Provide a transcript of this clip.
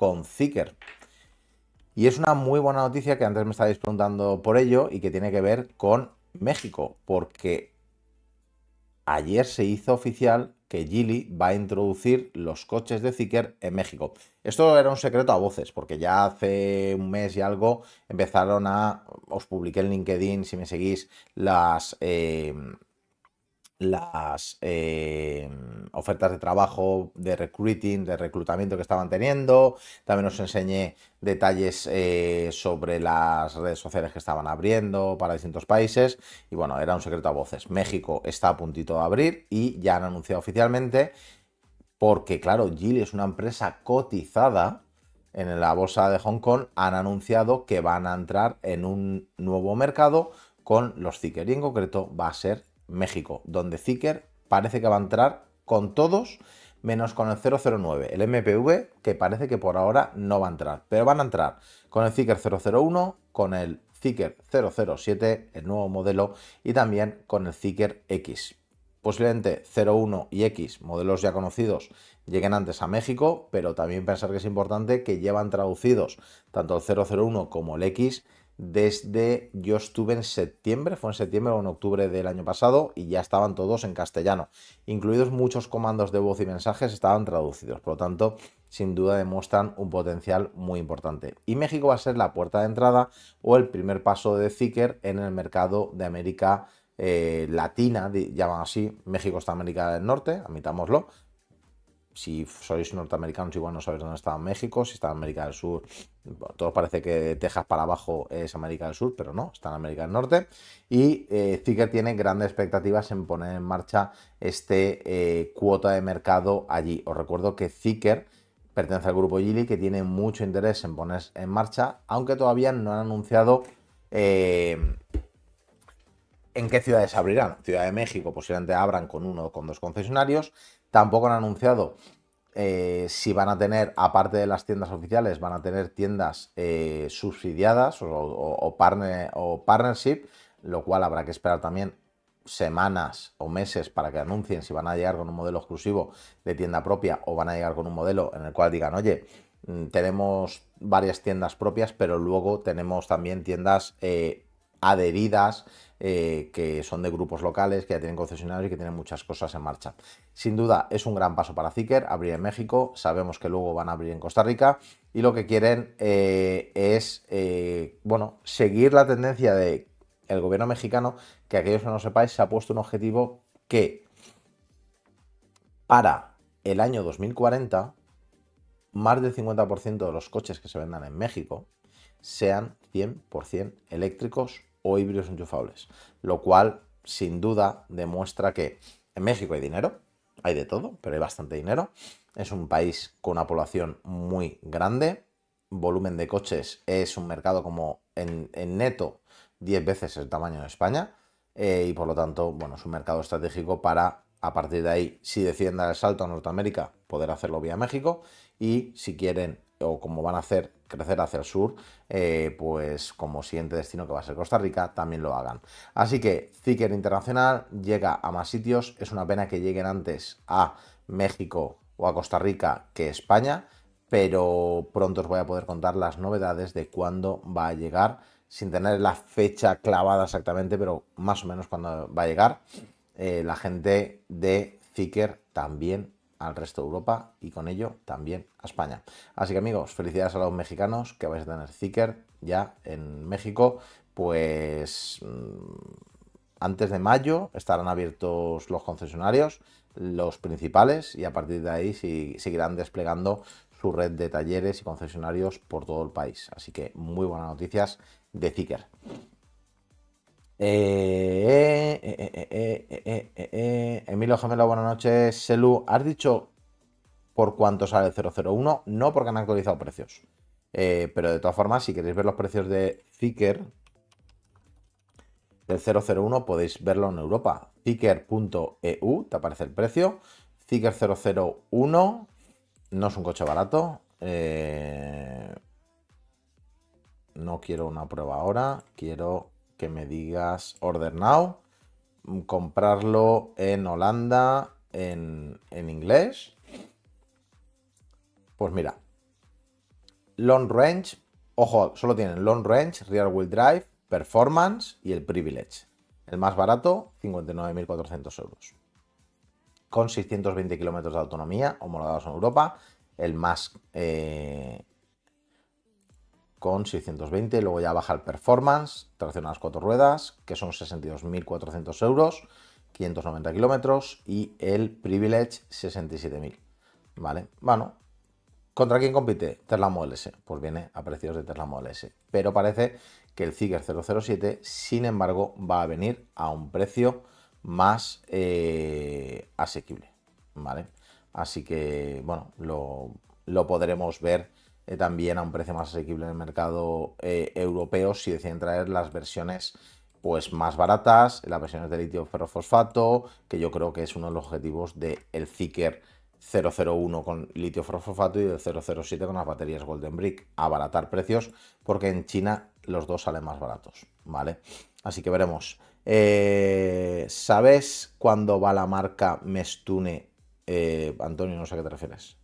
con Zicker. Y es una muy buena noticia que antes me estáis preguntando por ello y que tiene que ver con México, porque ayer se hizo oficial que Gili va a introducir los coches de Zicker en México. Esto era un secreto a voces, porque ya hace un mes y algo empezaron a... Os publiqué en LinkedIn, si me seguís, las... Eh, las eh, ofertas de trabajo, de recruiting, de reclutamiento que estaban teniendo. También os enseñé detalles eh, sobre las redes sociales que estaban abriendo para distintos países. Y bueno, era un secreto a voces. México está a puntito de abrir y ya han anunciado oficialmente, porque claro, Gili es una empresa cotizada en la bolsa de Hong Kong, han anunciado que van a entrar en un nuevo mercado con los tickers y en concreto va a ser México, donde Zicker parece que va a entrar con todos menos con el 009, el MPV, que parece que por ahora no va a entrar, pero van a entrar con el Zicker 001, con el Zicker 007, el nuevo modelo, y también con el Zicker X. Posiblemente 01 y X, modelos ya conocidos, lleguen antes a México, pero también pensar que es importante que llevan traducidos tanto el 001 como el X desde yo estuve en septiembre, fue en septiembre o en octubre del año pasado y ya estaban todos en castellano, incluidos muchos comandos de voz y mensajes estaban traducidos, por lo tanto, sin duda demuestran un potencial muy importante. Y México va a ser la puerta de entrada o el primer paso de Zicker en el mercado de América eh, Latina, llaman así, México está América del Norte, admitámoslo, si sois norteamericanos igual no sabéis dónde está México, si está en América del Sur, todo parece que Texas para abajo es América del Sur, pero no, está en América del Norte. Y eh, tiene grandes expectativas en poner en marcha este eh, cuota de mercado allí. Os recuerdo que Zikr pertenece al grupo Gili que tiene mucho interés en poner en marcha, aunque todavía no han anunciado... Eh, ¿En qué ciudades abrirán? Ciudad de México posiblemente abran con uno o con dos concesionarios. Tampoco han anunciado eh, si van a tener, aparte de las tiendas oficiales, van a tener tiendas eh, subsidiadas o, partnership, lo cual habrá que esperar también semanas o meses para que anuncien si van a llegar con un modelo exclusivo de tienda propia o van a llegar con un modelo en el cual digan, oye, mm, tenemos varias tiendas propias, pero luego tenemos también tiendas eh, adheridas, eh, que son de grupos locales, que ya tienen concesionarios y que tienen muchas cosas en marcha. Sin duda es un gran paso para Zicker, abrir en México, sabemos que luego van a abrir en Costa Rica y lo que quieren eh, es, eh, bueno, seguir la tendencia de gobierno mexicano, que aquellos que no sepáis, se ha puesto un objetivo que para el año 2040, más del 50% de los coches que se vendan en México sean 100% eléctricos o híbridos enchufables, lo cual sin duda demuestra que en México hay dinero, hay de todo, pero hay bastante dinero. Es un país con una población muy grande, volumen de coches es un mercado como en, neto 10 veces el tamaño de España eh, y por lo tanto, bueno, es un mercado estratégico para a partir de ahí, si deciden dar el salto a Norteamérica, poder hacerlo vía México y si quieren o como van a hacer crecer hacia el sur, eh, pues como siguiente destino que va a ser Costa Rica, también lo hagan. Así que Zicker Internacional llega a más sitios, es una pena que lleguen antes a México o a Costa Rica que España, pero pronto os voy a poder contar las novedades de cuándo va a llegar, sin tener la fecha clavada exactamente, pero más o menos cuándo va a llegar. Eh, la gente de Zicker también al resto de Europa y con ello también a España. Así que amigos, felicidades a los mexicanos que vais a tener Zicker ya en México, pues mm, antes de mayo estarán abiertos los concesionarios, los principales, y a partir de ahí seguirán desplegando su red de talleres y concesionarios por todo el país. Así que muy buenas noticias de Zicker. Emilio Gemelo, buenas noches. Selu, ¿has dicho por cuánto sale el 001? No, porque han actualizado precios. pero de todas formas, si queréis ver los precios de Zicker, del 001, podéis verlo en Europa. Zicker.eu, te aparece el precio. Zicker 001, no es un coche barato. no quiero una prueba ahora, quiero que me digas Order Now, mm, comprarlo en Holanda, en, en inglés. Pues mira, Long Range, ojo, solo tienen Long Range, Rear Wheel Drive, Performance y el Privilege. El más barato, 59.400 euros. Con 620 kilómetros de autonomía, homologados en Europa. El más eh, con 620, luego ya baja el performance, tracción a las cuatro ruedas, que son 62.400 euros, 590 kilómetros, y el Privilege 67.000. ¿Vale? Bueno, ¿contra quién compite? Tesla Model S. Pues viene a precios de Tesla Model Pero parece que el Ziger 007, sin embargo, va a venir a un precio más eh, asequible. ¿Vale? Así que, bueno, lo, lo podremos ver eh, también a un precio más asequible en el mercado eh, europeo si deciden traer las versiones pues más baratas, las versiones de litio ferrofosfato, que yo creo que es uno de los objetivos del el Zicker 001 con litio ferrofosfato y del 007 con las baterías Golden Brick, abaratar precios porque en China los dos salen más baratos, ¿vale? Así que veremos. Eh, ¿Sabes cuándo va la marca Mestune? Antonio, no sé a qué te refieres.